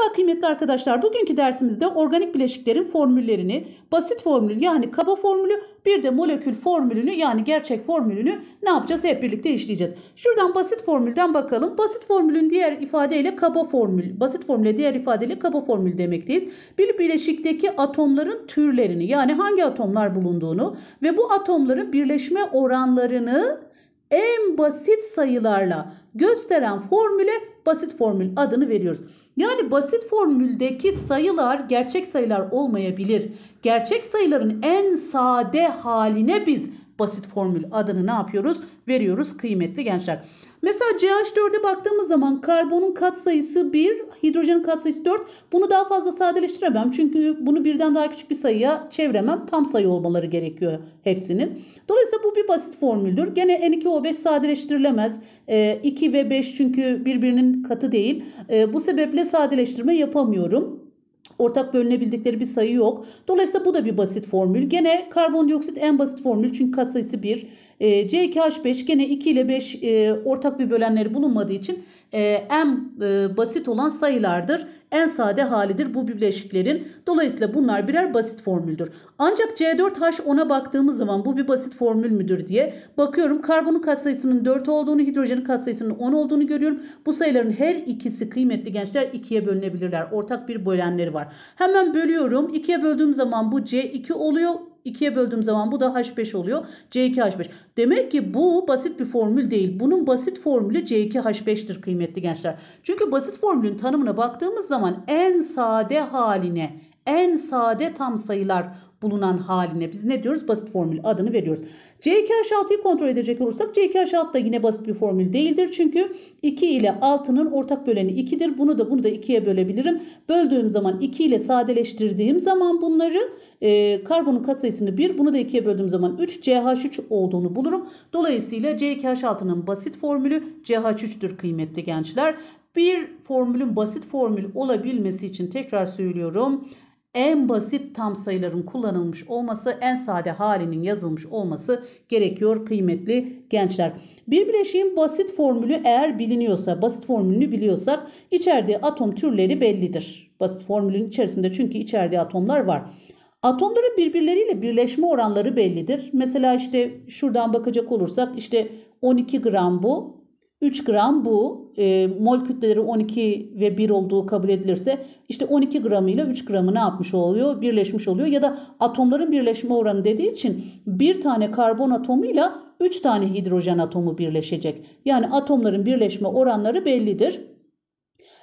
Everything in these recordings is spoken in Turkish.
Merhaba kıymetli arkadaşlar. Bugünkü dersimizde organik bileşiklerin formüllerini, basit formül yani kaba formülü, bir de molekül formülünü yani gerçek formülünü ne yapacağız? Hep birlikte işleyeceğiz. Şuradan basit formülden bakalım. Basit formülün diğer ifadeyle kaba formül, basit formüle diğer ifadeyle kaba formül demekteyiz. Bir bileşikteki atomların türlerini yani hangi atomlar bulunduğunu ve bu atomların birleşme oranlarını en basit sayılarla gösteren formüle basit formül adını veriyoruz. Yani basit formüldeki sayılar gerçek sayılar olmayabilir. Gerçek sayıların en sade haline biz basit formül adını ne yapıyoruz? Veriyoruz kıymetli gençler. Mesela CH4'e baktığımız zaman karbonun katsayısı 1, hidrojenin katsayısı 4. Bunu daha fazla sadeleştiremem. Çünkü bunu birden daha küçük bir sayıya çeviremem. Tam sayı olmaları gerekiyor hepsinin. Dolayısıyla bu bir basit formüldür. Gene N2O5 sadeleştirilemez. E, ee, 2 ve 5 çünkü birbirinin katı değil. E, bu sebeple sadeleştirme yapamıyorum ortak bölünebildikleri bir sayı yok. Dolayısıyla bu da bir basit formül. Gene karbondioksit en basit formül çünkü katsayısı 1. E, C2H5 gene 2 ile 5 e, ortak bir bölenleri bulunmadığı için e, en e, basit olan sayılardır. En sade halidir bu bileşiklerin. Dolayısıyla bunlar birer basit formüldür. Ancak C4H10'a baktığımız zaman bu bir basit formül müdür diye bakıyorum. Karbonun katsayısının 4 olduğunu, hidrojenin katsayısının 10 olduğunu görüyorum. Bu sayıların her ikisi kıymetli gençler 2'ye bölünebilirler. Ortak bir bölenleri var. Hemen bölüyorum. 2'ye böldüğüm zaman bu C2 oluyor. 2'ye böldüğüm zaman bu da H5 oluyor. C2H5. Demek ki bu basit bir formül değil. Bunun basit formülü C2H5'tir kıymetli gençler. Çünkü basit formülün tanımına baktığımız zaman en sade haline en sade tam sayılar bulunan haline biz ne diyoruz? Basit formül adını veriyoruz. c 6yı kontrol edecek olursak c 6 da yine basit bir formül değildir. Çünkü 2 ile 6'nın ortak böleni 2'dir. Bunu da bunu da 2'ye bölebilirim. Böldüğüm zaman 2 ile sadeleştirdiğim zaman bunları e, karbonun katsayısını 1 bunu da 2'ye böldüğüm zaman 3 CH3 olduğunu bulurum. Dolayısıyla c 6nın basit formülü CH3'tür kıymetli gençler. Bir formülün basit formül olabilmesi için tekrar söylüyorum en basit tam sayıların kullanılmış olması, en sade halinin yazılmış olması gerekiyor kıymetli gençler. Bir bileşiğin basit formülü eğer biliniyorsa, basit formülünü biliyorsak içerdiği atom türleri bellidir. Basit formülün içerisinde çünkü içerdiği atomlar var. Atomların birbirleriyle birleşme oranları bellidir. Mesela işte şuradan bakacak olursak işte 12 gram bu, 3 gram bu e, mol kütleleri 12 ve 1 olduğu kabul edilirse işte 12 gramıyla 3 gramı ne yapmış oluyor? Birleşmiş oluyor ya da atomların birleşme oranı dediği için bir tane karbon atomuyla 3 tane hidrojen atomu birleşecek. Yani atomların birleşme oranları bellidir.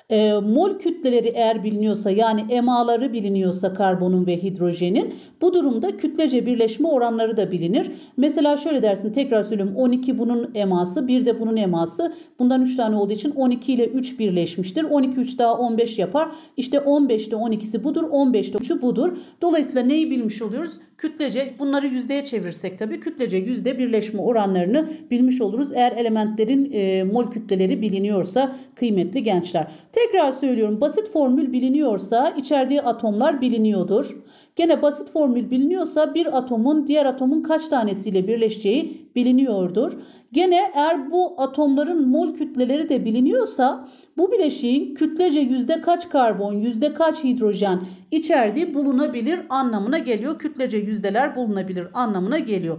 E, mol kütleleri eğer biliniyorsa yani emaları biliniyorsa karbonun ve hidrojenin bu durumda kütlece birleşme oranları da bilinir. Mesela şöyle dersin tekrar söylüyorum 12 bunun eması bir de bunun eması bundan 3 tane olduğu için 12 ile 3 birleşmiştir. 12 3 daha 15 yapar. İşte 15'te 12'si budur 15'te 3'ü budur. Dolayısıyla neyi bilmiş oluyoruz? Kütlece bunları yüzdeye çevirsek tabii kütlece yüzde birleşme oranlarını bilmiş oluruz. Eğer elementlerin e, mol kütleleri biliniyorsa kıymetli gençler. Tekrar söylüyorum basit formül biliniyorsa içerdiği atomlar biliniyordur. Gene basit formül biliniyorsa bir atomun diğer atomun kaç tanesiyle birleşeceği biliniyordur. Gene eğer bu atomların mol kütleleri de biliniyorsa bu bileşiğin kütlece yüzde kaç karbon, yüzde kaç hidrojen içerdiği bulunabilir anlamına geliyor. Kütlece yüzdeler bulunabilir anlamına geliyor.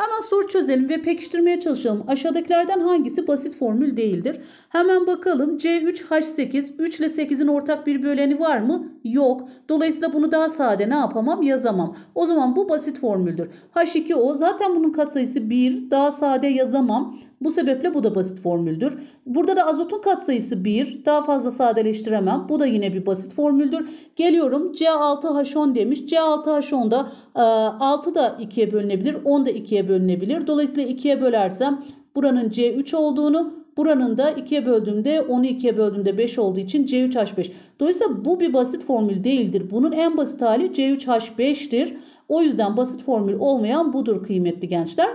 Hemen soru çözelim ve pekiştirmeye çalışalım. Aşağıdakilerden hangisi basit formül değildir? Hemen bakalım. C3H8 3 ile 8'in ortak bir böleni var mı? Yok. Dolayısıyla bunu daha sade ne yapamam? Yazamam. O zaman bu basit formüldür. H2O zaten bunun katsayısı 1. Daha sade yazamam. Bu sebeple bu da basit formüldür. Burada da azotun katsayısı 1. Daha fazla sadeleştiremem. Bu da yine bir basit formüldür. Geliyorum C6H10 demiş. C6H10'da 6 da 2'ye e, bölünebilir. 10 da 2'ye bölünebilir. Dolayısıyla 2'ye bölersem buranın C3 olduğunu Buranın da 2'ye böldüğümde 10'u 2'ye böldüğümde 5 olduğu için C3H5. Dolayısıyla bu bir basit formül değildir. Bunun en basit hali C3H5'tir. O yüzden basit formül olmayan budur kıymetli gençler.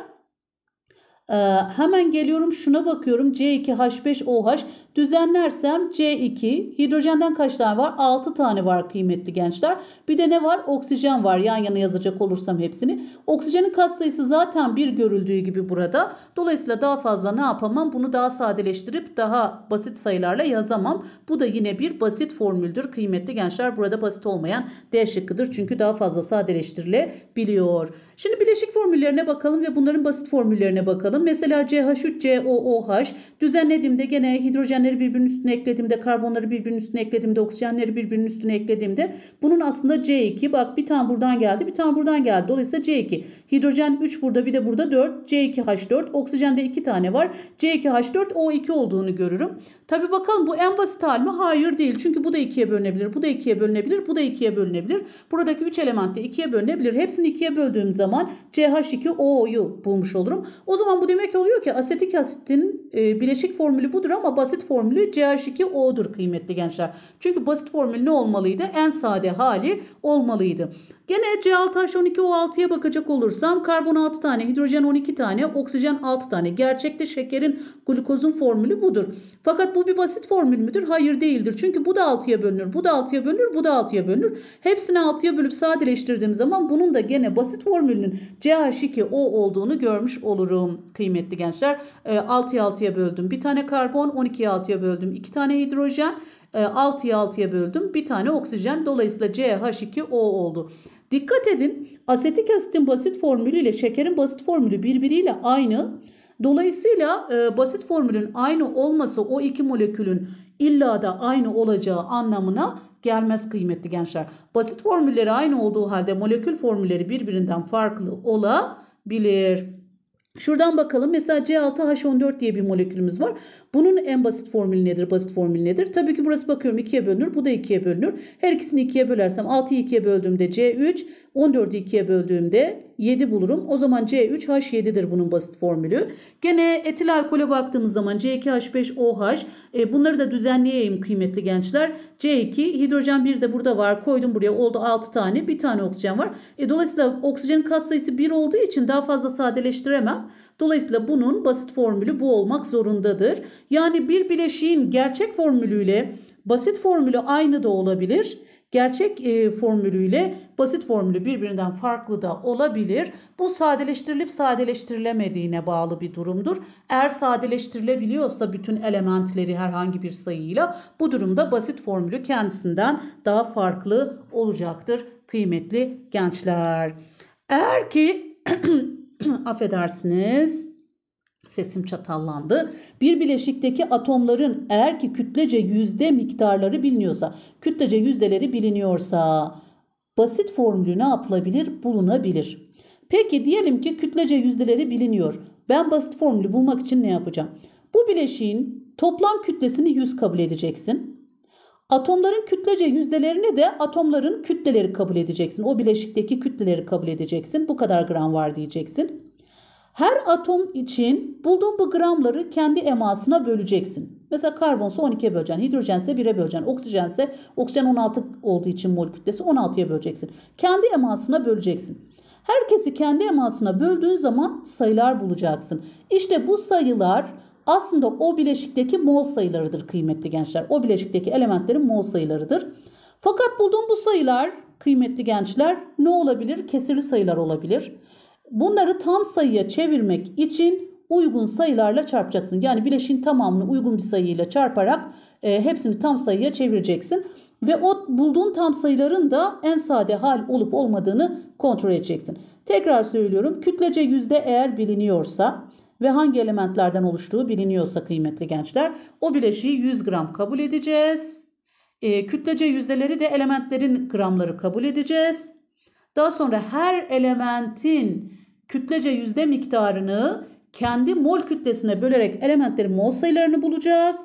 Ee, hemen geliyorum şuna bakıyorum. C2H5OH düzenlersem C2 hidrojenden kaç tane var? 6 tane var kıymetli gençler. Bir de ne var? Oksijen var. Yan yana yazacak olursam hepsini. Oksijenin katsayısı zaten bir görüldüğü gibi burada. Dolayısıyla daha fazla ne yapamam? Bunu daha sadeleştirip daha basit sayılarla yazamam. Bu da yine bir basit formüldür kıymetli gençler. Burada basit olmayan D şıkkıdır. Çünkü daha fazla sadeleştirilebiliyor. Şimdi bileşik formüllerine bakalım ve bunların basit formüllerine bakalım kullanalım. Mesela CH3COOH düzenlediğimde gene hidrojenleri birbirinin üstüne eklediğimde, karbonları birbirinin üstüne eklediğimde, oksijenleri birbirinin üstüne eklediğimde bunun aslında C2 bak bir tane buradan geldi, bir tane buradan geldi. Dolayısıyla C2. Hidrojen 3 burada bir de burada 4. C2H4. Oksijende 2 tane var. C2H4O2 olduğunu görürüm. Tabi bakalım bu en basit hal mi? Hayır değil. Çünkü bu da ikiye bölünebilir, bu da ikiye bölünebilir, bu da ikiye bölünebilir. Buradaki 3 element de ikiye bölünebilir. Hepsini ikiye böldüğüm zaman CH2O'yu bulmuş olurum. O zaman bu demek oluyor ki asetik asitin e, bileşik formülü budur ama basit formülü CH2O'dur kıymetli gençler. Çünkü basit formül ne olmalıydı? En sade hali olmalıydı. Gene c 6 h 12 o 6ya bakacak olursam karbon 6 tane, hidrojen 12 tane, oksijen 6 tane. Gerçekte şekerin glukozun formülü budur. Fakat bu bir basit formül müdür? Hayır değildir. Çünkü bu da 6'ya bölünür, bu da 6'ya bölünür, bu da 6'ya bölünür. Hepsini 6'ya bölüp sadeleştirdiğim zaman bunun da gene basit formülünün CH2O olduğunu görmüş olurum kıymetli gençler. 6'ya ee, 6'ya böldüm. Bir tane karbon, 12'ye 6'ya böldüm. 2 tane hidrojen, 6'ya e, 6'ya böldüm. Bir tane oksijen. Dolayısıyla CH2O oldu. Dikkat edin asetik asitin basit formülü ile şekerin basit formülü birbiriyle aynı. Dolayısıyla e, basit formülün aynı olması o iki molekülün illa da aynı olacağı anlamına gelmez kıymetli gençler. Basit formülleri aynı olduğu halde molekül formülleri birbirinden farklı olabilir. Şuradan bakalım mesela C6H14 diye bir molekülümüz var. Bunun en basit formülü nedir? Basit formülü nedir? Tabii ki burası bakıyorum 2'ye bölünür. Bu da 2'ye bölünür. Her ikisini 2'ye bölersem 6'yı 2'ye böldüğümde C3, 14'ü 2'ye böldüğümde 7 bulurum. O zaman C3H7'dir bunun basit formülü. Gene etil alkole baktığımız zaman C2H5OH e, bunları da düzenleyeyim kıymetli gençler. C2 hidrojen 1 de burada var. Koydum buraya oldu 6 tane. Bir tane oksijen var. E, dolayısıyla oksijenin katsayısı sayısı 1 olduğu için daha fazla sadeleştiremem. Dolayısıyla bunun basit formülü bu olmak zorundadır. Yani bir bileşiğin gerçek formülüyle basit formülü aynı da olabilir. Gerçek e, formülüyle basit formülü birbirinden farklı da olabilir. Bu sadeleştirilip sadeleştirilemediğine bağlı bir durumdur. Eğer sadeleştirilebiliyorsa bütün elementleri herhangi bir sayıyla bu durumda basit formülü kendisinden daha farklı olacaktır kıymetli gençler. Eğer ki affedersiniz Sesim çatallandı. Bir bileşikteki atomların eğer ki kütlece yüzde miktarları biliniyorsa, kütlece yüzdeleri biliniyorsa basit formülü ne yapılabilir? Bulunabilir. Peki diyelim ki kütlece yüzdeleri biliniyor. Ben basit formülü bulmak için ne yapacağım? Bu bileşiğin toplam kütlesini 100 kabul edeceksin. Atomların kütlece yüzdelerini de atomların kütleleri kabul edeceksin. O bileşikteki kütleleri kabul edeceksin. Bu kadar gram var diyeceksin. Her atom için bulduğun bu gramları kendi emasına böleceksin. Mesela karbonsa 12'ye böleceksin, hidrojense 1'e böleceksin, oksijense oksijen 16 olduğu için mol kütlesi 16'ya böleceksin. Kendi emasına böleceksin. Herkesi kendi emasına böldüğün zaman sayılar bulacaksın. İşte bu sayılar aslında o bileşikteki mol sayılarıdır kıymetli gençler. O bileşikteki elementlerin mol sayılarıdır. Fakat bulduğun bu sayılar kıymetli gençler ne olabilir? Kesirli sayılar olabilir. Bunları tam sayıya çevirmek için uygun sayılarla çarpacaksın. Yani bileşin tamamını uygun bir sayıyla çarparak e, hepsini tam sayıya çevireceksin. Ve o bulduğun tam sayıların da en sade hal olup olmadığını kontrol edeceksin. Tekrar söylüyorum kütlece yüzde eğer biliniyorsa ve hangi elementlerden oluştuğu biliniyorsa kıymetli gençler o bileşiği 100 gram kabul edeceğiz. E, kütlece yüzdeleri de elementlerin gramları kabul edeceğiz. Daha sonra her elementin kütlece yüzde miktarını kendi mol kütlesine bölerek elementlerin mol sayılarını bulacağız.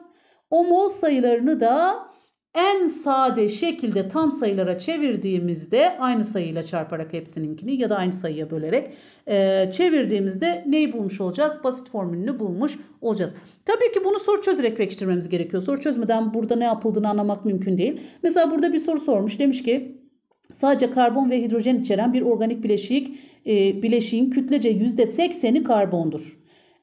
O mol sayılarını da en sade şekilde tam sayılara çevirdiğimizde aynı sayıyla çarparak hepsininkini ya da aynı sayıya bölerek e, çevirdiğimizde neyi bulmuş olacağız? Basit formülünü bulmuş olacağız. Tabii ki bunu soru çözerek pekiştirmemiz gerekiyor. Soru çözmeden burada ne yapıldığını anlamak mümkün değil. Mesela burada bir soru sormuş. Demiş ki Sadece karbon ve hidrojen içeren bir organik bileşik e, bileşiğin kütlece %80'i karbondur.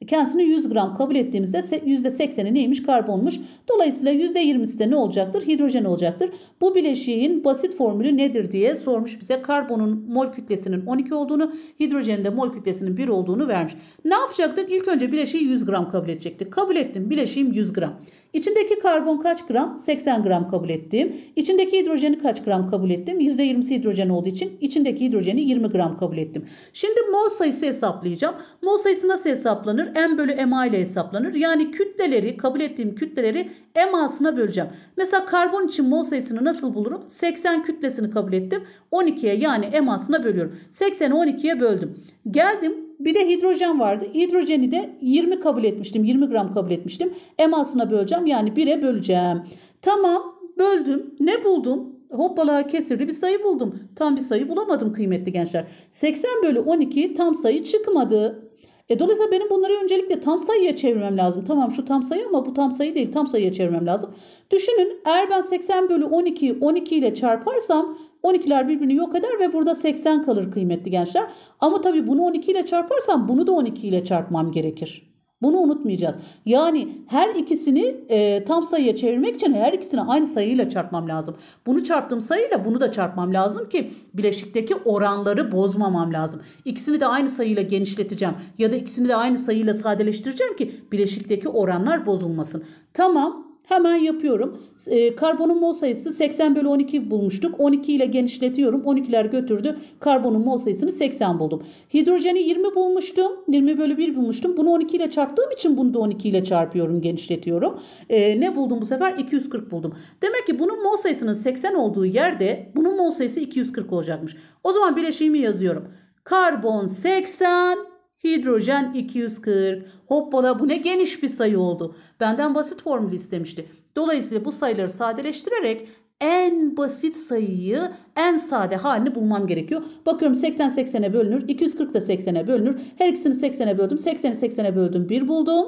Kendisini 100 gram kabul ettiğimizde %80'i neymiş? Karbonmuş. Dolayısıyla %20'si de ne olacaktır? Hidrojen olacaktır. Bu bileşiğin basit formülü nedir diye sormuş bize. Karbonun mol kütlesinin 12 olduğunu, hidrojenin de mol kütlesinin 1 olduğunu vermiş. Ne yapacaktık? İlk önce bileşiği 100 gram kabul edecektik. Kabul ettim. Bileşiğim 100 gram. İçindeki karbon kaç gram? 80 gram kabul ettim. İçindeki hidrojeni kaç gram kabul ettim? %20'si hidrojen olduğu için içindeki hidrojeni 20 gram kabul ettim. Şimdi mol sayısı hesaplayacağım. Mol sayısı nasıl hesaplanır? M bölü MA ile hesaplanır. Yani kütleleri, kabul ettiğim kütleleri MA'sına böleceğim. Mesela karbon için mol sayısını nasıl bulurum? 80 kütlesini kabul ettim. 12'ye yani MA'sına bölüyorum. 80'i 12'ye böldüm. Geldim bir de hidrojen vardı. Hidrojeni de 20 kabul etmiştim. 20 gram kabul etmiştim. Emasına böleceğim. Yani 1'e böleceğim. Tamam böldüm. Ne buldum? hoppala kesirli bir sayı buldum. Tam bir sayı bulamadım kıymetli gençler. 80 bölü 12 tam sayı çıkmadı. E dolayısıyla benim bunları öncelikle tam sayıya çevirmem lazım. Tamam şu tam sayı ama bu tam sayı değil tam sayıya çevirmem lazım. Düşünün eğer ben 80 bölü 12'yi 12 ile çarparsam 12'ler birbirini yok eder ve burada 80 kalır kıymetli gençler. Ama tabii bunu 12 ile çarparsam bunu da 12 ile çarpmam gerekir. Bunu unutmayacağız. Yani her ikisini e, tam sayıya çevirmek için her ikisini aynı sayıyla çarpmam lazım. Bunu çarptığım sayıyla bunu da çarpmam lazım ki bileşikteki oranları bozmamam lazım. İkisini de aynı sayıyla genişleteceğim ya da ikisini de aynı sayıyla sadeleştireceğim ki bileşikteki oranlar bozulmasın. Tamam Hemen yapıyorum. E, karbonun mol sayısı 80 bölü 12 bulmuştuk. 12 ile genişletiyorum. 12'ler götürdü. Karbonun mol sayısını 80 buldum. Hidrojeni 20 bulmuştum. 20 bölü 1 bulmuştum. Bunu 12 ile çarptığım için bunu da 12 ile çarpıyorum. Genişletiyorum. E, ne buldum bu sefer? 240 buldum. Demek ki bunun mol sayısının 80 olduğu yerde bunun mol sayısı 240 olacakmış. O zaman bileşiğimi yazıyorum. Karbon 80 Hidrojen 240. Hoppala bu ne geniş bir sayı oldu. Benden basit formül istemişti. Dolayısıyla bu sayıları sadeleştirerek en basit sayıyı en sade halini bulmam gerekiyor. Bakıyorum 80 80'e bölünür. 240 da 80'e bölünür. Her ikisini 80'e böldüm. 80'i 80'e böldüm. 1 buldum.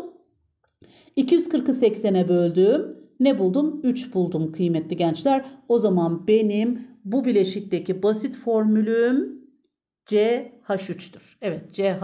240'ı 80'e böldüm. Ne buldum? 3 buldum kıymetli gençler. O zaman benim bu bileşikteki basit formülüm CH3'tür. Evet CH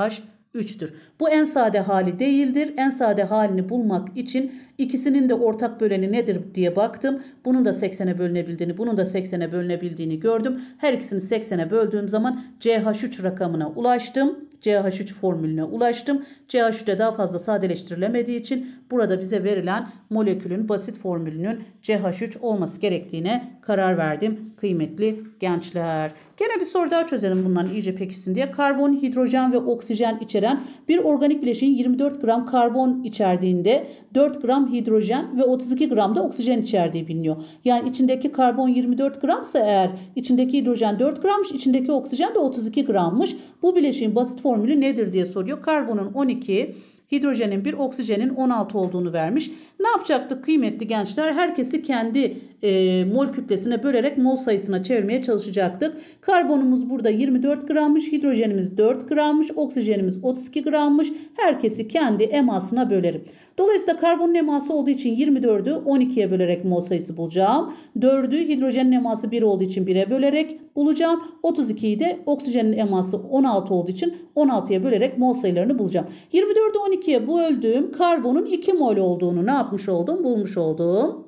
3'tür. Bu en sade hali değildir. En sade halini bulmak için ikisinin de ortak böleni nedir diye baktım. Bunun da 80'e bölünebildiğini, bunun da 80'e bölünebildiğini gördüm. Her ikisini 80'e böldüğüm zaman CH3 rakamına ulaştım. CH3 formülüne ulaştım. ch de daha fazla sadeleştirilemediği için burada bize verilen molekülün basit formülünün CH3 olması gerektiğine karar verdim kıymetli gençler. Gene bir soru daha çözelim bundan iyice pekişsin diye. Karbon, hidrojen ve oksijen içeren bir organik bileşiğin 24 gram karbon içerdiğinde 4 gram hidrojen ve 32 gram da oksijen içerdiği biliniyor. Yani içindeki karbon 24 gramsa eğer içindeki hidrojen 4 grammış, içindeki oksijen de 32 grammış. Bu bileşiğin basit formülü nedir diye soruyor. Karbonun 12, hidrojenin 1, oksijenin 16 olduğunu vermiş. Ne yapacaktık kıymetli gençler? Herkesi kendi e, mol kütlesine bölerek mol sayısına çevirmeye çalışacaktık. Karbonumuz burada 24 grammış, hidrojenimiz 4 grammış, oksijenimiz 32 grammış. Herkesi kendi emasına bölerim. Dolayısıyla karbonun eması olduğu için 24'ü 12'ye bölerek mol sayısı bulacağım. 4'ü hidrojenin eması 1 olduğu için 1'e bölerek bulacağım. 32'yi de oksijenin eması 16 olduğu için 16'ya bölerek mol sayılarını bulacağım. 24'ü 12'ye böldüğüm karbonun 2 mol olduğunu ne yapmış oldum? Bulmuş oldum.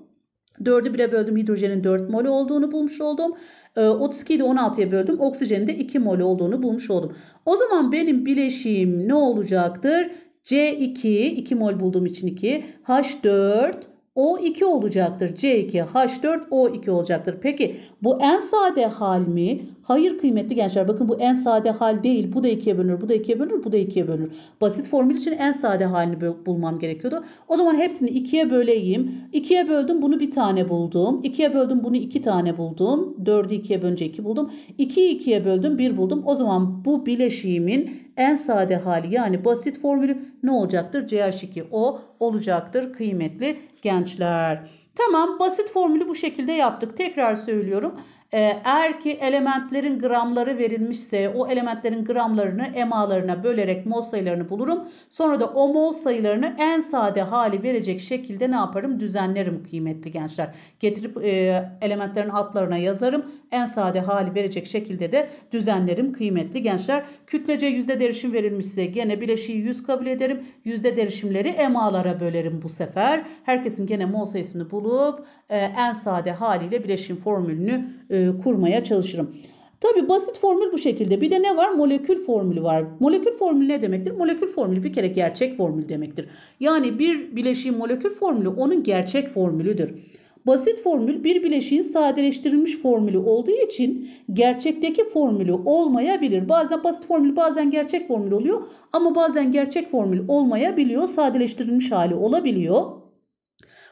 4'ü 1'e böldüm hidrojenin 4 mol olduğunu bulmuş oldum. 32'yi ee, de 16'ya böldüm. Oksijenin de 2 mol olduğunu bulmuş oldum. O zaman benim bileşiğim ne olacaktır? C2 2 mol bulduğum için 2. H4 O2 olacaktır. C2 H4 O2 olacaktır. Peki bu en sade hal mi? Hayır kıymetli gençler bakın bu en sade hal değil. Bu da ikiye bölünür, bu da ikiye bölünür, bu da ikiye bölünür. Basit formül için en sade halini bulmam gerekiyordu. O zaman hepsini ikiye böleyim. İkiye böldüm bunu bir tane buldum. İkiye böldüm bunu iki tane buldum. Dördü ikiye bölünce iki buldum. İkiyi ikiye böldüm bir buldum. O zaman bu bileşiğimin en sade hali yani basit formülü ne olacaktır? CH2O olacaktır kıymetli gençler. Tamam basit formülü bu şekilde yaptık. Tekrar söylüyorum. Ee, eğer ki elementlerin gramları verilmişse o elementlerin gramlarını emalarına bölerek mol sayılarını bulurum. Sonra da o mol sayılarını en sade hali verecek şekilde ne yaparım? Düzenlerim kıymetli gençler. Getirip e, elementlerin altlarına yazarım. En sade hali verecek şekilde de düzenlerim kıymetli gençler. Kütlece yüzde derişim verilmişse gene bileşiği 100 kabul ederim. Yüzde derişimleri emalara bölerim bu sefer. Herkesin gene mol sayısını bulup e, en sade haliyle bileşim formülünü e, e, kurmaya çalışırım. Tabi basit formül bu şekilde. Bir de ne var? Molekül formülü var. Molekül formülü ne demektir? Molekül formülü bir kere gerçek formül demektir. Yani bir bileşiğin molekül formülü onun gerçek formülüdür. Basit formül bir bileşiğin sadeleştirilmiş formülü olduğu için gerçekteki formülü olmayabilir. Bazen basit formül bazen gerçek formül oluyor ama bazen gerçek formül olmayabiliyor. Sadeleştirilmiş hali olabiliyor.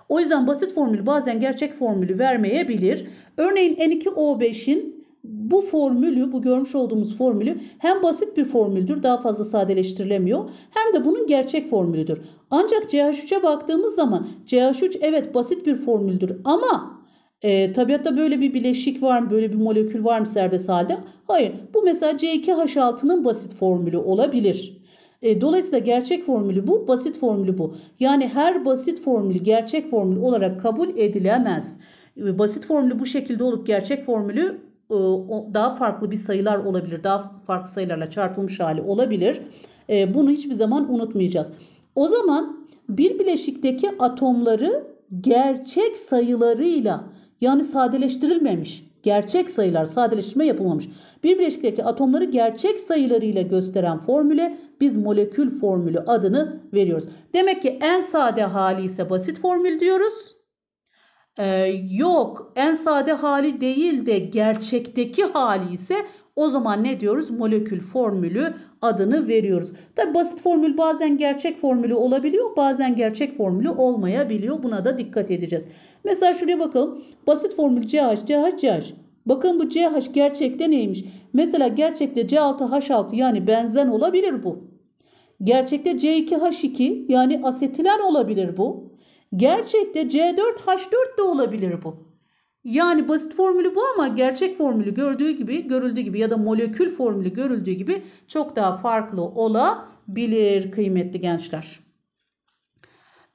O yüzden basit formül bazen gerçek formülü vermeyebilir. Örneğin N2O5'in bu formülü, bu görmüş olduğumuz formülü hem basit bir formüldür, daha fazla sadeleştirilemiyor, hem de bunun gerçek formülüdür. Ancak CH3'e baktığımız zaman CH3 evet basit bir formüldür ama e, tabiatta böyle bir bileşik var mı, böyle bir molekül var mı serbest halde? Hayır. Bu mesela C2H6'nın basit formülü olabilir. E, dolayısıyla gerçek formülü bu, basit formülü bu. Yani her basit formül gerçek formül olarak kabul edilemez. E, basit formülü bu şekilde olup gerçek formülü e, daha farklı bir sayılar olabilir. Daha farklı sayılarla çarpılmış hali olabilir. E, bunu hiçbir zaman unutmayacağız. O zaman bir bileşikteki atomları gerçek sayılarıyla yani sadeleştirilmemiş Gerçek sayılar sadeleştirme yapılmamış. Bir bileşikteki atomları gerçek sayılarıyla gösteren formüle biz molekül formülü adını veriyoruz. Demek ki en sade hali ise basit formül diyoruz. Ee, yok en sade hali değil de gerçekteki hali ise o zaman ne diyoruz? Molekül formülü adını veriyoruz. Tabi basit formül bazen gerçek formülü olabiliyor bazen gerçek formülü olmayabiliyor. Buna da dikkat edeceğiz. Mesela şuraya bakalım. Basit formül CH CH CH. Bakın bu CH gerçekte neymiş? Mesela gerçekte C6H6 yani benzen olabilir bu. Gerçekte C2H2 yani asetilen olabilir bu. Gerçekte C4H4 de olabilir bu. Yani basit formülü bu ama gerçek formülü gördüğü gibi, görüldüğü gibi ya da molekül formülü görüldüğü gibi çok daha farklı olabilir kıymetli gençler.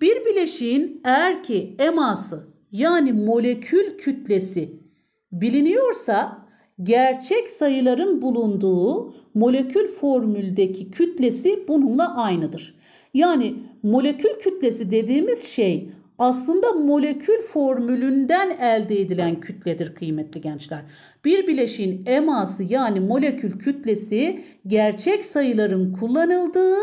Bir bileşiğin eğer ki eması yani molekül kütlesi biliniyorsa gerçek sayıların bulunduğu molekül formüldeki kütlesi bununla aynıdır. Yani molekül kütlesi dediğimiz şey aslında molekül formülünden elde edilen kütledir kıymetli gençler. Bir bileşiğin eması yani molekül kütlesi gerçek sayıların kullanıldığı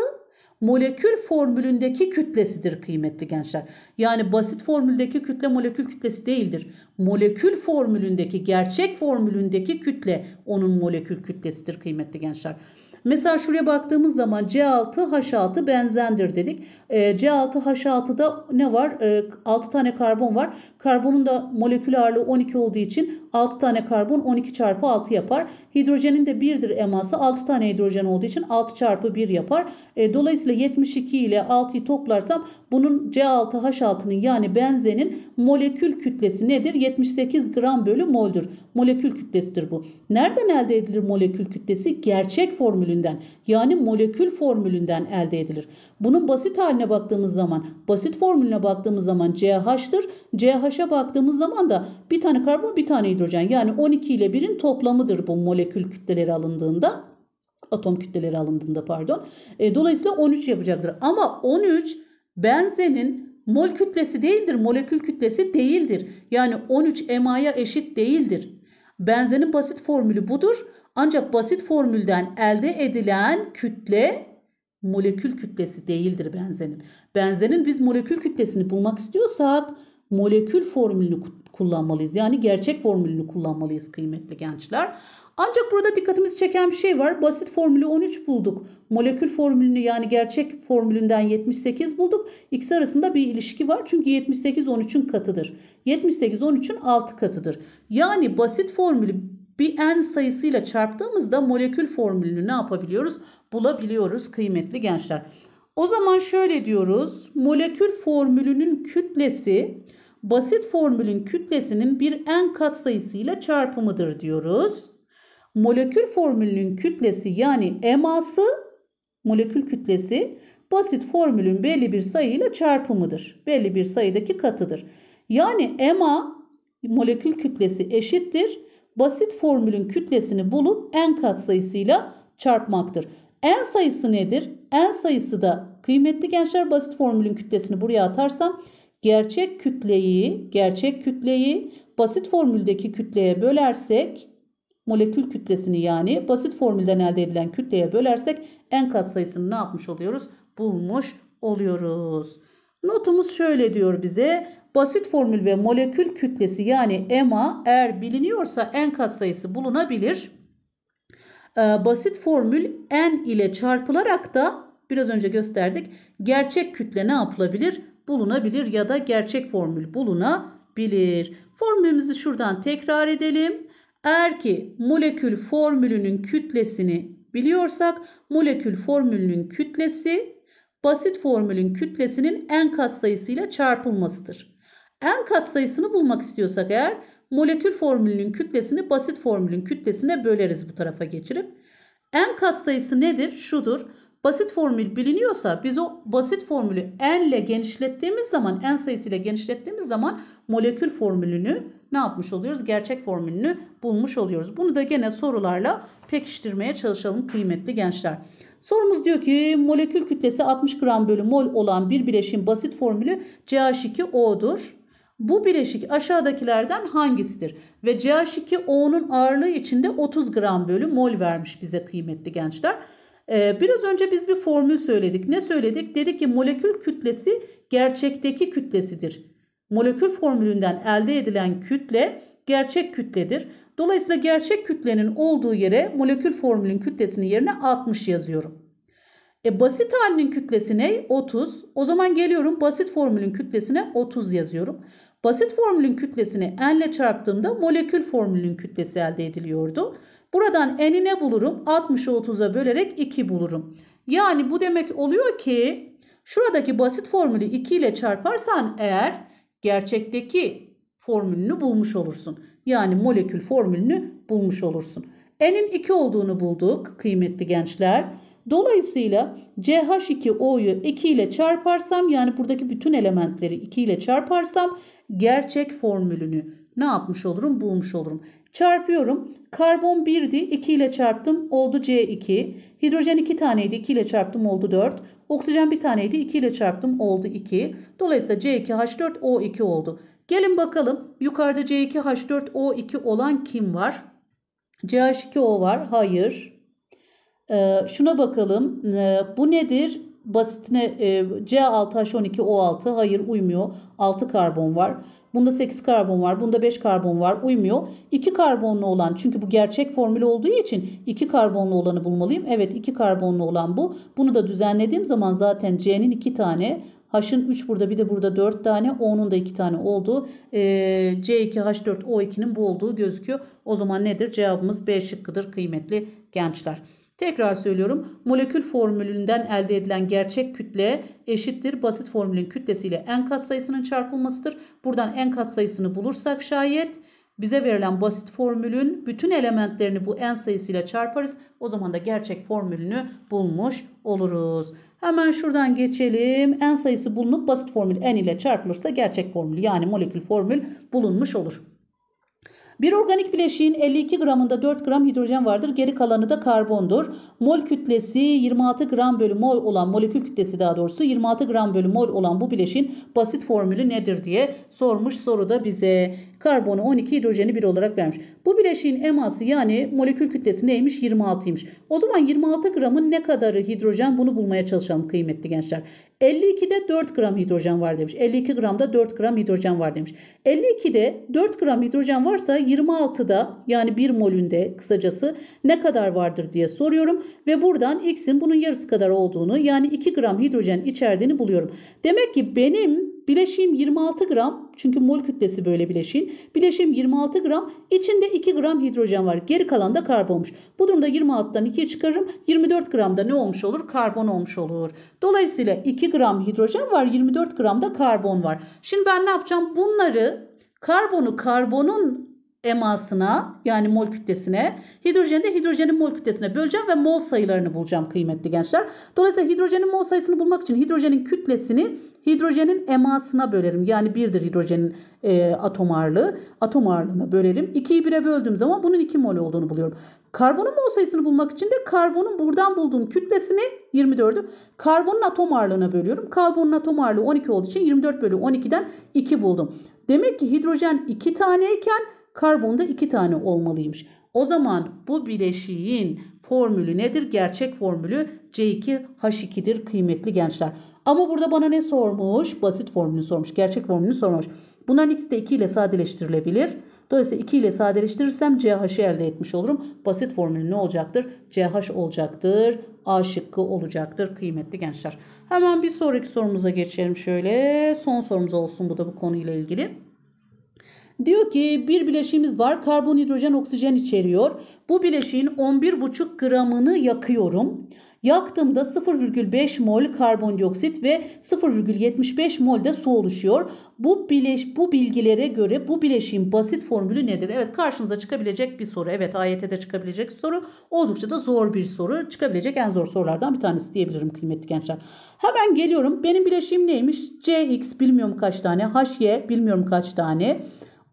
molekül formülündeki kütlesidir kıymetli gençler. Yani basit formüldeki kütle molekül kütlesi değildir. Molekül formülündeki gerçek formülündeki kütle onun molekül kütlesidir kıymetli gençler. Mesela şuraya baktığımız zaman C6H6 benzendir dedik. E, ee, C6H6'da ne var? E, ee, 6 tane karbon var. Karbonun da molekül ağırlığı 12 olduğu için 6 tane karbon 12 çarpı 6 yapar. Hidrojenin de 1'dir eması. 6 tane hidrojen olduğu için 6 çarpı 1 yapar. E, dolayısıyla 72 ile 6'yı toplarsam bunun C6H6'nın yani benzenin molekül kütlesi nedir? 78 gram bölü moldür. Molekül kütlesidir bu. Nereden elde edilir molekül kütlesi? Gerçek formülünden yani molekül formülünden elde edilir. Bunun basit haline baktığımız zaman basit formülüne baktığımız zaman CH'tır. CH'a baktığımız zaman da bir tane karbon bir tane hidrojen yani 12 ile 1'in toplamıdır bu molekül kütleleri alındığında. Atom kütleleri alındığında pardon. E, dolayısıyla 13 yapacaktır. Ama 13 benzenin mol kütlesi değildir, molekül kütlesi değildir. Yani 13 MA'ya eşit değildir. Benzenin basit formülü budur. Ancak basit formülden elde edilen kütle molekül kütlesi değildir benzenin. Benzenin biz molekül kütlesini bulmak istiyorsak molekül formülünü kullanmalıyız. Yani gerçek formülünü kullanmalıyız kıymetli gençler. Ancak burada dikkatimizi çeken bir şey var. Basit formülü 13 bulduk. Molekül formülünü yani gerçek formülünden 78 bulduk. İkisi arasında bir ilişki var. Çünkü 78 13'ün katıdır. 78 13'ün 6 katıdır. Yani basit formülü bir n sayısıyla çarptığımızda molekül formülünü ne yapabiliyoruz? Bulabiliyoruz kıymetli gençler. O zaman şöyle diyoruz. Molekül formülünün kütlesi basit formülün kütlesinin bir en katsayısı ile çarpımıdır diyoruz. Molekül formülünün kütlesi yani MAsı molekül kütlesi basit formülün belli bir sayıyla çarpımıdır. Belli bir sayıdaki katıdır. Yani ema molekül kütlesi eşittir. Basit formülün kütlesini bulup en katsayısıyla çarpmaktır. En sayısı nedir? En sayısı da kıymetli gençler basit formülün kütlesini buraya atarsam gerçek kütleyi, gerçek kütleyi basit formüldeki kütleye bölersek molekül kütlesini yani basit formülden elde edilen kütleye bölersek en katsayısını ne yapmış oluyoruz? Bulmuş oluyoruz. Notumuz şöyle diyor bize. Basit formül ve molekül kütlesi yani EMA eğer biliniyorsa en katsayısı bulunabilir. Ee, basit formül n ile çarpılarak da biraz önce gösterdik. Gerçek kütle ne yapılabilir? bulunabilir ya da gerçek formül bulunabilir. Formülümüzü şuradan tekrar edelim. Eğer ki molekül formülünün kütlesini biliyorsak molekül formülünün kütlesi basit formülün kütlesinin en katsayısıyla çarpılmasıdır. En katsayısını bulmak istiyorsak eğer molekül formülünün kütlesini basit formülün kütlesine böleriz bu tarafa geçirip. En katsayısı nedir? Şudur basit formül biliniyorsa biz o basit formülü n ile genişlettiğimiz zaman n sayısıyla genişlettiğimiz zaman molekül formülünü ne yapmış oluyoruz? Gerçek formülünü bulmuş oluyoruz. Bunu da gene sorularla pekiştirmeye çalışalım kıymetli gençler. Sorumuz diyor ki molekül kütlesi 60 gram bölü mol olan bir bileşin basit formülü CH2O'dur. Bu bileşik aşağıdakilerden hangisidir? Ve CH2O'nun ağırlığı içinde 30 gram bölü mol vermiş bize kıymetli gençler. Ee, biraz önce biz bir formül söyledik. Ne söyledik? Dedi ki molekül kütlesi gerçekteki kütlesidir. Molekül formülünden elde edilen kütle gerçek kütledir. Dolayısıyla gerçek kütlenin olduğu yere molekül formülün kütlesinin yerine 60 yazıyorum. E basit halinin kütlesi ne? 30. O zaman geliyorum basit formülün kütlesine 30 yazıyorum. Basit formülün kütlesini n ile çarptığımda molekül formülün kütlesi elde ediliyordu. Buradan eni ne bulurum? 60'ı 30'a bölerek 2 bulurum. Yani bu demek oluyor ki şuradaki basit formülü 2 ile çarparsan eğer gerçekteki formülünü bulmuş olursun. Yani molekül formülünü bulmuş olursun. N'in 2 olduğunu bulduk kıymetli gençler. Dolayısıyla CH2O'yu 2 ile çarparsam yani buradaki bütün elementleri 2 ile çarparsam gerçek formülünü ne yapmış olurum? Bulmuş olurum. Çarpıyorum. Karbon 1'di 2 ile çarptım oldu C2. Hidrojen 2 taneydi 2 ile çarptım oldu 4. Oksijen 1 taneydi 2 ile çarptım oldu 2. Dolayısıyla C2H4O2 oldu. Gelin bakalım yukarıda C2H4O2 olan kim var? CH2O var. Hayır. Ee, şuna bakalım. Ee, bu nedir? Basitine e, ee, C6H12O6. Hayır uymuyor. 6 karbon var. Bunda 8 karbon var, bunda 5 karbon var. Uymuyor. 2 karbonlu olan çünkü bu gerçek formül olduğu için 2 karbonlu olanı bulmalıyım. Evet 2 karbonlu olan bu. Bunu da düzenlediğim zaman zaten C'nin 2 tane H'ın 3 burada bir de burada 4 tane. O'nun da 2 tane oldu. E, C2H4O2'nin bu olduğu gözüküyor. O zaman nedir? Cevabımız B şıkkıdır kıymetli gençler. Tekrar söylüyorum. Molekül formülünden elde edilen gerçek kütle eşittir basit formülün kütlesiyle en kat sayısının çarpılmasıdır. Buradan en kat sayısını bulursak şayet bize verilen basit formülün bütün elementlerini bu en sayısıyla çarparız. O zaman da gerçek formülünü bulmuş oluruz. Hemen şuradan geçelim. En sayısı bulunup basit formül n ile çarpılırsa gerçek formül yani molekül formül bulunmuş olur. Bir organik bileşiğin 52 gramında 4 gram hidrojen vardır. Geri kalanı da karbondur. Mol kütlesi 26 gram bölü mol olan molekül kütlesi daha doğrusu 26 gram bölü mol olan bu bileşiğin basit formülü nedir diye sormuş soruda bize. Karbonu 12, hidrojeni 1 olarak vermiş. Bu bileşiğin eması yani molekül kütlesi neymiş? 26'ymış. O zaman 26 gramın ne kadarı hidrojen bunu bulmaya çalışalım kıymetli gençler. 52'de 4 gram hidrojen var demiş. 52 gramda 4 gram hidrojen var demiş. 52'de 4 gram hidrojen varsa 26'da yani 1 molünde kısacası ne kadar vardır diye soruyorum. Ve buradan x'in bunun yarısı kadar olduğunu yani 2 gram hidrojen içerdiğini buluyorum. Demek ki benim Bileşim 26 gram çünkü mol kütlesi böyle bileşiğin. Bileşim 26 gram içinde 2 gram hidrojen var. Geri kalan da karbonmuş. Bu durumda 26'dan 2'ye çıkarırım. 24 gramda ne olmuş olur? Karbon olmuş olur. Dolayısıyla 2 gram hidrojen var 24 gramda karbon var. Şimdi ben ne yapacağım? Bunları karbonu karbonun emasına yani mol kütlesine, hidrojeni de hidrojenin mol kütlesine böleceğim ve mol sayılarını bulacağım kıymetli gençler. Dolayısıyla hidrojenin mol sayısını bulmak için hidrojenin kütlesini hidrojenin emasına bölerim. Yani birdir hidrojenin e, atom ağırlığı. Atom ağırlığına bölerim. 2'yi 1'e böldüğüm zaman bunun 2 mol olduğunu buluyorum. Karbonun mol sayısını bulmak için de karbonun buradan bulduğum kütlesini 24'ü karbonun atom ağırlığına bölüyorum. Karbonun atom ağırlığı 12 olduğu için 24 bölü 12'den 2 buldum. Demek ki hidrojen 2 taneyken Karbonda iki tane olmalıymış. O zaman bu bileşiğin formülü nedir? Gerçek formülü C2H2'dir kıymetli gençler. Ama burada bana ne sormuş? Basit formülü sormuş. Gerçek formülü sormuş. Bunların ikisi de 2 ile sadeleştirilebilir. Dolayısıyla 2 ile sadeleştirirsem CH'ı elde etmiş olurum. Basit formülü ne olacaktır? CH olacaktır. A şıkkı olacaktır kıymetli gençler. Hemen bir sonraki sorumuza geçelim şöyle. Son sorumuz olsun bu da bu konuyla ilgili. Diyor ki bir bileşiğimiz var. Karbon, hidrojen, oksijen içeriyor. Bu bileşiğin 11,5 gramını yakıyorum. Yaktığımda 0,5 mol karbondioksit ve 0,75 mol de su oluşuyor. Bu bileş bu bilgilere göre bu bileşiğin basit formülü nedir? Evet karşınıza çıkabilecek bir soru. Evet AYT'de çıkabilecek soru. Oldukça da zor bir soru. Çıkabilecek en zor sorulardan bir tanesi diyebilirim kıymetli gençler. Hemen geliyorum. Benim bileşiğim neymiş? CX bilmiyorum kaç tane. HY bilmiyorum kaç tane.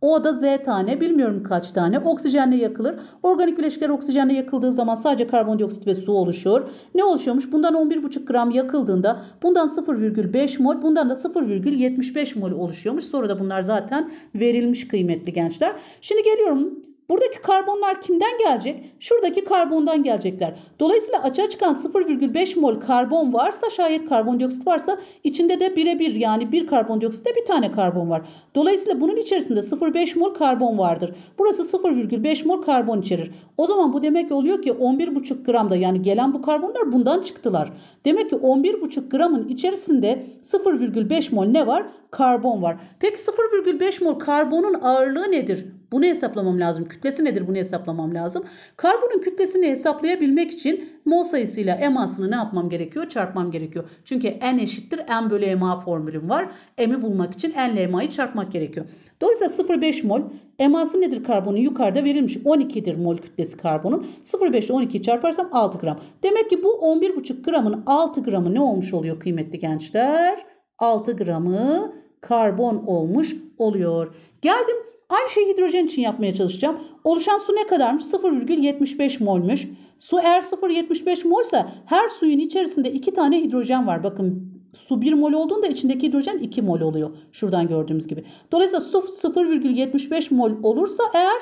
O da Z tane bilmiyorum kaç tane oksijenle yakılır. Organik bileşikler oksijenle yakıldığı zaman sadece karbondioksit ve su oluşur. Ne oluşuyormuş? Bundan 11,5 gram yakıldığında bundan 0,5 mol bundan da 0,75 mol oluşuyormuş. Sonra da bunlar zaten verilmiş kıymetli gençler. Şimdi geliyorum Buradaki karbonlar kimden gelecek? Şuradaki karbondan gelecekler. Dolayısıyla açığa çıkan 0,5 mol karbon varsa şayet karbondioksit varsa içinde de birebir yani bir karbondioksitte bir tane karbon var. Dolayısıyla bunun içerisinde 0,5 mol karbon vardır. Burası 0,5 mol karbon içerir. O zaman bu demek oluyor ki 11,5 gramda yani gelen bu karbonlar bundan çıktılar. Demek ki 11,5 gramın içerisinde 0,5 mol ne var? Karbon var. Peki 0,5 mol karbonun ağırlığı nedir? Bunu hesaplamam lazım. Kütlesi nedir bunu hesaplamam lazım. Karbonun kütlesini hesaplayabilmek için mol sayısıyla masını ne yapmam gerekiyor? Çarpmam gerekiyor. Çünkü n eşittir m bölü ma formülüm var. M'i bulmak için n ile ma'yı çarpmak gerekiyor. Dolayısıyla 0,5 mol eması nedir karbonun? Yukarıda verilmiş 12'dir mol kütlesi karbonun. 0,5 ile 12'yi çarparsam 6 gram. Demek ki bu 11,5 gramın 6 gramı ne olmuş oluyor kıymetli gençler? 6 gramı karbon olmuş oluyor. Geldim Aynı şeyi hidrojen için yapmaya çalışacağım. Oluşan su ne kadarmış? 0,75 molmüş. Su eğer 0,75 molsa her suyun içerisinde 2 tane hidrojen var. Bakın su 1 mol olduğunda içindeki hidrojen 2 mol oluyor. Şuradan gördüğümüz gibi. Dolayısıyla su 0,75 mol olursa eğer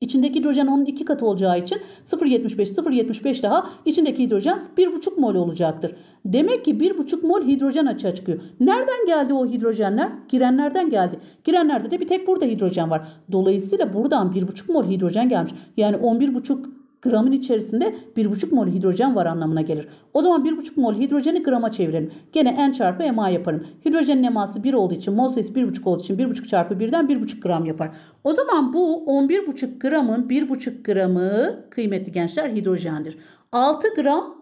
İçindeki hidrojen onun iki katı olacağı için 0.75 0.75 daha içindeki hidrojen 1.5 mol olacaktır. Demek ki 1.5 mol hidrojen açığa çıkıyor. Nereden geldi o hidrojenler? Girenlerden geldi. Girenlerde de bir tek burada hidrojen var. Dolayısıyla buradan 1.5 mol hidrojen gelmiş. Yani 11.5 gramın içerisinde 1,5 mol hidrojen var anlamına gelir. O zaman 1,5 mol hidrojeni grama çevirelim. Gene N çarpı MA yaparım. Hidrojenin eması 1 olduğu için mol sayısı 1,5 olduğu için 1,5 çarpı 1'den 1,5 gram yapar. O zaman bu 11,5 gramın 1,5 gramı kıymetli gençler hidrojendir. 6 gram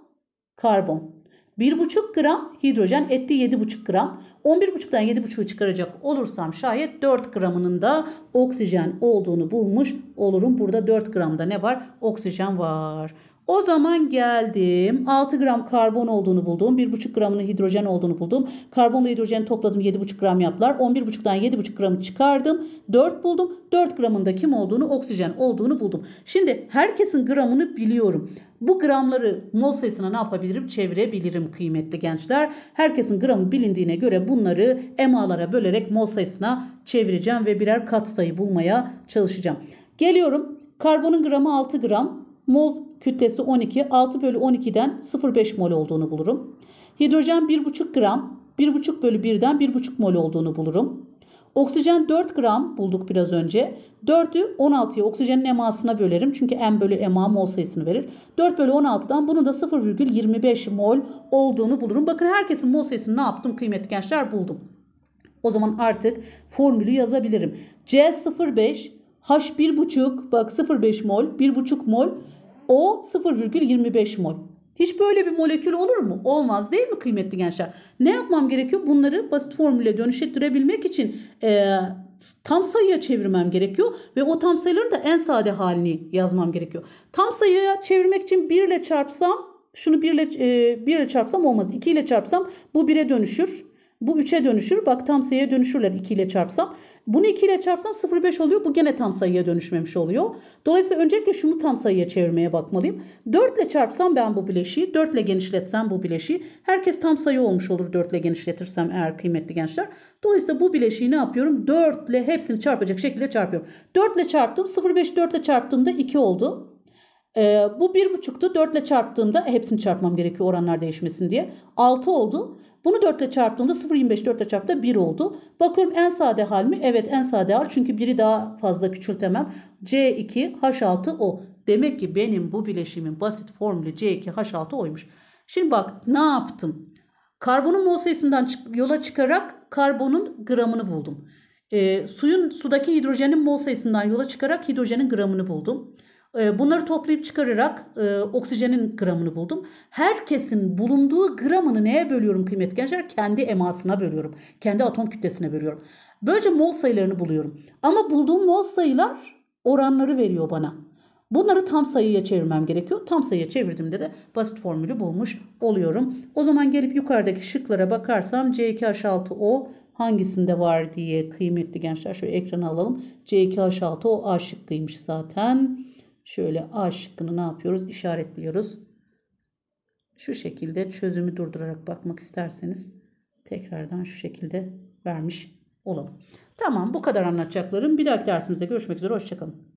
karbon. 1,5 gram hidrojen etti 7,5 gram. 11,5'dan 7,5'u çıkaracak olursam şayet 4 gramının da oksijen olduğunu bulmuş olurum. Burada 4 gramda ne var? Oksijen var. O zaman geldim 6 gram karbon olduğunu buldum. 1,5 gramının hidrojen olduğunu buldum. Karbonla hidrojen topladım 7,5 gram yaptılar. 11,5'dan 7,5 gramı çıkardım. 4 buldum. 4 gramında kim olduğunu oksijen olduğunu buldum. Şimdi herkesin gramını biliyorum. Bu gramları mol sayısına ne yapabilirim? Çevirebilirim kıymetli gençler. Herkesin gramı bilindiğine göre bunları emalara bölerek mol sayısına çevireceğim ve birer katsayı bulmaya çalışacağım. Geliyorum. Karbonun gramı 6 gram. Mol kütlesi 12. 6 bölü 12'den 0,5 mol olduğunu bulurum. Hidrojen 1,5 gram. 1,5 bölü 1'den 1,5 mol olduğunu bulurum. Oksijen 4 gram bulduk biraz önce. 4'ü 16'ya oksijenin emasına bölerim. Çünkü m bölü ema mol sayısını verir. 4 bölü 16'dan bunun da 0,25 mol olduğunu bulurum. Bakın herkesin mol sayısını ne yaptım kıymetli gençler buldum. O zaman artık formülü yazabilirim. C05 H1,5 bak 0,5 mol 1,5 mol O 0,25 mol. Hiç böyle bir molekül olur mu? Olmaz değil mi kıymetli gençler? Ne yapmam gerekiyor? Bunları basit formüle dönüştürebilmek için e, tam sayıya çevirmem gerekiyor. Ve o tam sayıların da en sade halini yazmam gerekiyor. Tam sayıya çevirmek için 1 ile çarpsam, şunu 1 ile, e, 1 ile çarpsam olmaz. 2 ile çarpsam bu 1'e dönüşür. Bu 3'e dönüşür. Bak tam sayıya dönüşürler 2 ile çarpsam. Bunu 2 ile çarpsam 0,5 oluyor. Bu gene tam sayıya dönüşmemiş oluyor. Dolayısıyla öncelikle şunu tam sayıya çevirmeye bakmalıyım. 4 ile çarpsam ben bu bileşiği, 4 ile genişletsem bu bileşiği. Herkes tam sayı olmuş olur 4 ile genişletirsem eğer kıymetli gençler. Dolayısıyla bu bileşiği ne yapıyorum? 4 ile hepsini çarpacak şekilde çarpıyorum. 4 ile çarptım. 0,5 4 ile çarptığımda 2 oldu. Ee, bu 1,5'tu. 4 ile çarptığımda e, hepsini çarpmam gerekiyor oranlar değişmesin diye. 6 oldu. Bunu 4 ile çarptığımda 0.25 4 ile çarptığımda 1 oldu. Bakıyorum en sade hal mi? Evet en sade hal çünkü biri daha fazla küçültemem. C2 H6O. Demek ki benim bu bileşimin basit formülü C2 H6O'ymuş. Şimdi bak ne yaptım? Karbonun mol sayısından yola çıkarak karbonun gramını buldum. E, suyun sudaki hidrojenin mol sayısından yola çıkarak hidrojenin gramını buldum. Ee, bunları toplayıp çıkararak e, oksijenin gramını buldum. Herkesin bulunduğu gramını neye bölüyorum kıymetli gençler? Kendi emasına bölüyorum. Kendi atom kütlesine bölüyorum. Böylece mol sayılarını buluyorum. Ama bulduğum mol sayılar oranları veriyor bana. Bunları tam sayıya çevirmem gerekiyor. Tam sayıya çevirdiğimde de basit formülü bulmuş oluyorum. O zaman gelip yukarıdaki şıklara bakarsam C2H6O hangisinde var diye kıymetli gençler şöyle ekrana alalım. C2H6O A şıkkıymış zaten. Şöyle A şıkkını ne yapıyoruz? İşaretliyoruz. Şu şekilde çözümü durdurarak bakmak isterseniz tekrardan şu şekilde vermiş olalım. Tamam bu kadar anlatacaklarım. Bir dahaki dersimizde görüşmek üzere. Hoşçakalın.